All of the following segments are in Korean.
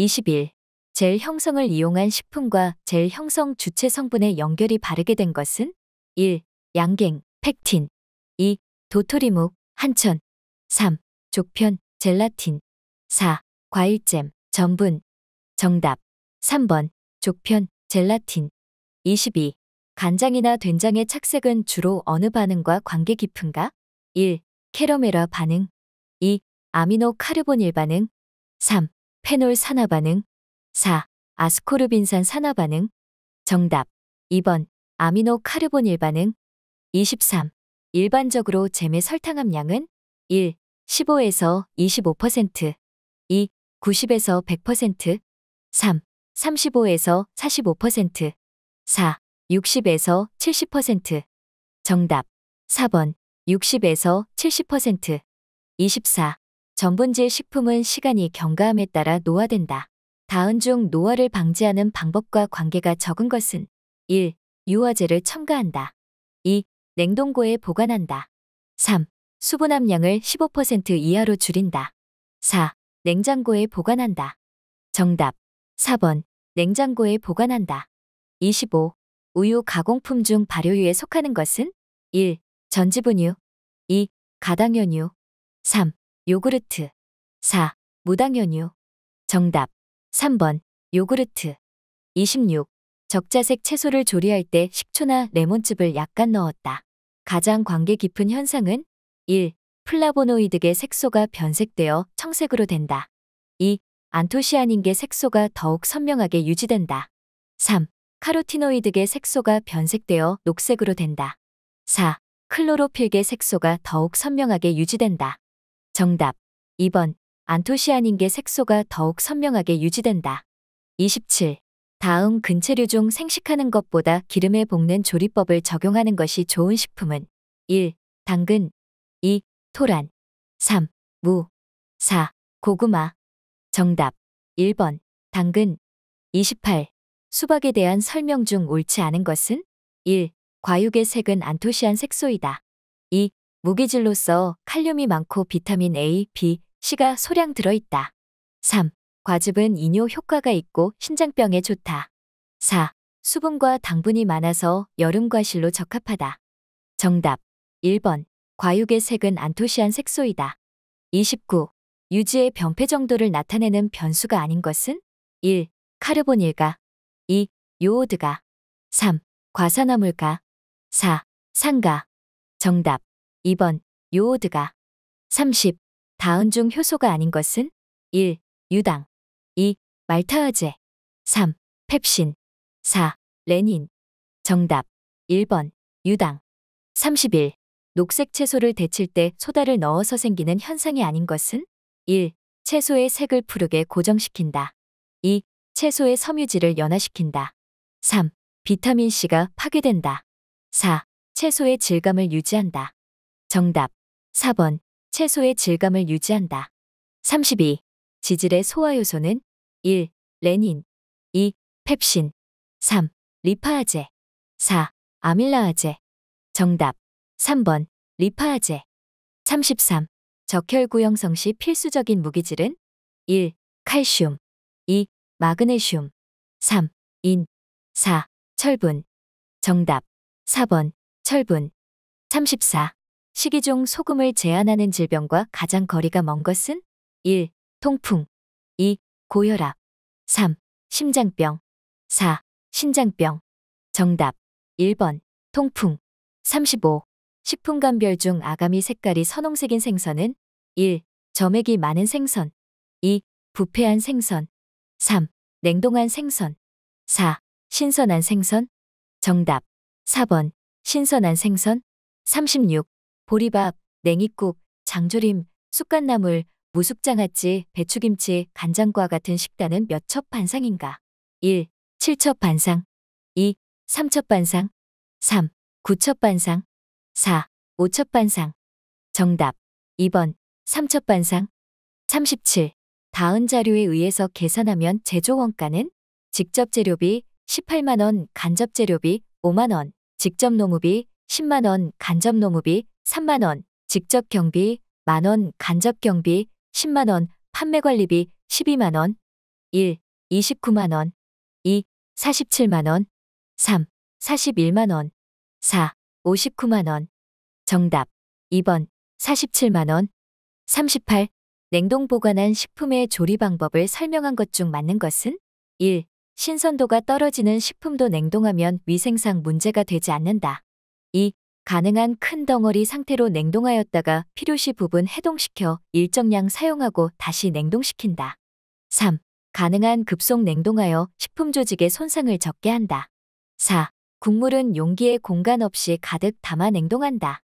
21. 젤 형성을 이용한 식품과 젤 형성 주체 성분의 연결이 바르게 된 것은 1. 양갱, 팩틴 2. 도토리묵, 한천 3. 조편, 젤라틴 4. 과일잼, 전분 정답 3번 조편, 젤라틴 22. 간장이나 된장의 착색은 주로 어느 반응과 관계 깊은가? 1. 캐러멜화 반응 2. 아미노 카르본일 반응 3. 페놀 산화 반응 4. 아스코르빈산 산화 반응 정답 2번 아미노 카르보닐 반응 23. 일반적으로 잼의 설탕 함량은 1. 15에서 25% 2. 90에서 100% 3. 35에서 45% 4. 60에서 70% 정답 4번 60에서 70% 24. 전분질 식품은 시간이 경과함에 따라 노화된다. 다은 중 노화를 방지하는 방법과 관계가 적은 것은 1. 유화제를 첨가한다. 2. 냉동고에 보관한다. 3. 수분 함량을 15% 이하로 줄인다. 4. 냉장고에 보관한다. 정답 4번 냉장고에 보관한다. 25. 우유 가공품 중 발효유에 속하는 것은 1. 전지분유 2. 가당연유 3. 요구르트 4. 무당연유 정답 3번 요구르트 26. 적자색 채소를 조리할 때 식초나 레몬즙을 약간 넣었다. 가장 관계 깊은 현상은 1. 플라보노이드계 색소가 변색되어 청색으로 된다. 2. 안토시아닌계 색소가 더욱 선명하게 유지된다. 3. 카로티노이드계 색소가 변색되어 녹색으로 된다. 4. 클로로필계 색소가 더욱 선명하게 유지된다. 정답 2번 안토시아닌 게 색소가 더욱 선명하게 유지된다. 27. 다음 근체류 중 생식하는 것보다 기름에 볶는 조리법을 적용하는 것이 좋은 식품은 1. 당근 2. 토란 3. 무 4. 고구마 정답 1번 당근 28. 수박에 대한 설명 중 옳지 않은 것은 1. 과육의 색은 안토시안 색소이다. 2. 무기질로서 칼륨이 많고 비타민 A, B, C가 소량 들어있다. 3. 과즙은 이뇨 효과가 있고 신장병에 좋다. 4. 수분과 당분이 많아서 여름과실로 적합하다. 정답 1번 과육의 색은 안토시안 색소이다. 29. 유지의 변폐 정도를 나타내는 변수가 아닌 것은? 1. 카르보닐가 2. 요오드가 3. 과산화물가 4. 산가 정답 2번 요오드가 30. 다은 중 효소가 아닌 것은 1. 유당 2. 말타아제 3. 펩신 4. 레닌 정답 1번 유당 31. 녹색 채소를 데칠 때 소다를 넣어서 생기는 현상이 아닌 것은 1. 채소의 색을 푸르게 고정시킨다. 2. 채소의 섬유질을 연화시킨다. 3. 비타민C가 파괴된다. 4. 채소의 질감을 유지한다. 정답 4번 채소의 질감을 유지한다. 32. 지질의 소화 요소는 1. 레닌 2. 펩신 3. 리파아제 4. 아밀라아제 정답 3번 리파아제 33. 적혈구 형성 시 필수적인 무기질은 1. 칼슘 2. 마그네슘 3. 인 4. 철분 정답 4번 철분 34. 식이중 소금을 제한하는 질병과 가장 거리가 먼 것은 1. 통풍 2. 고혈압 3. 심장병 4. 신장병 정답 1번 통풍 35. 식품감별 중 아가미 색깔이 선홍색인 생선은 1. 점액이 많은 생선 2. 부패한 생선 3. 냉동한 생선 4. 신선한 생선 정답 4번 신선한 생선 36. 보리밥, 냉이국, 장조림, 쑥갓나물, 무숙장아찌, 배추김치, 간장과 같은 식단은 몇첩 반상인가? 1. 7첩 반상 2. 3첩 반상 3. 9첩 반상 4. 5첩 반상 정답 2번 3첩 반상 37. 다은 자료에 의해서 계산하면 제조 원가는 직접 재료비 18만원, 간접 재료비 5만원, 직접 노무비 10만원, 간접 노무비 3만원, 직접 경비, 만원, 간접 경비, 10만원, 판매 관리비, 12만원, 1. 29만원, 2. 47만원, 3. 41만원, 4. 59만원. 정답 2번 47만원 38. 냉동 보관한 식품의 조리 방법을 설명한 것 중 맞는 것은? 1. 신선도가 떨어지는 식품도 냉동하면 위생상 문제가 되지 않는다. 2. 가능한 큰 덩어리 상태로 냉동하였다가 필요시 부분 해동시켜 일정량 사용하고 다시 냉동시킨다. 3. 가능한 급속 냉동하여 식품 조직에 손상을 적게 한다. 4. 국물은 용기에 공간 없이 가득 담아 냉동한다.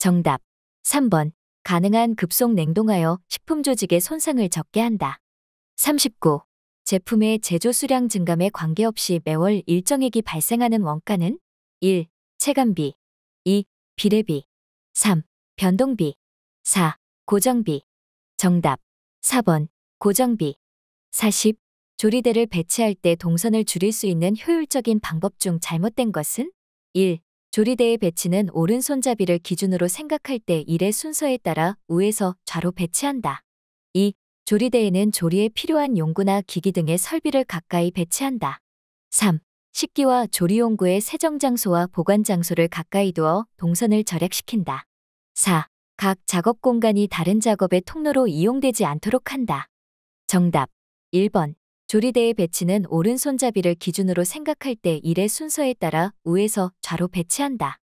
정답. 3번. 가능한 급속 냉동하여 식품 조직에 손상을 적게 한다. 39. 제품의 제조 수량 증감에 관계없이 매월 일정액이 발생하는 원가는 1. 체감비 2. 비례비 3. 변동비 4. 고정비 정답 4번 고정비 40. 조리대를 배치할 때 동선을 줄일 수 있는 효율적인 방법 중 잘못된 것은? 1. 조리대의 배치는 오른손잡이를 기준으로 생각할 때 일의 순서에 따라 우에서 좌로 배치한다. 2. 조리대에는 조리에 필요한 용구나 기기 등의 설비를 가까이 배치한다. 3. 식기와 조리용구의 세정장소와 보관장소를 가까이 두어 동선을 절약시킨다. 4. 각 작업 공간이 다른 작업의 통로로 이용되지 않도록 한다. 정답 1번 조리대의 배치는 오른손잡이를 기준으로 생각할 때 일의 순서에 따라 우에서 좌로 배치한다.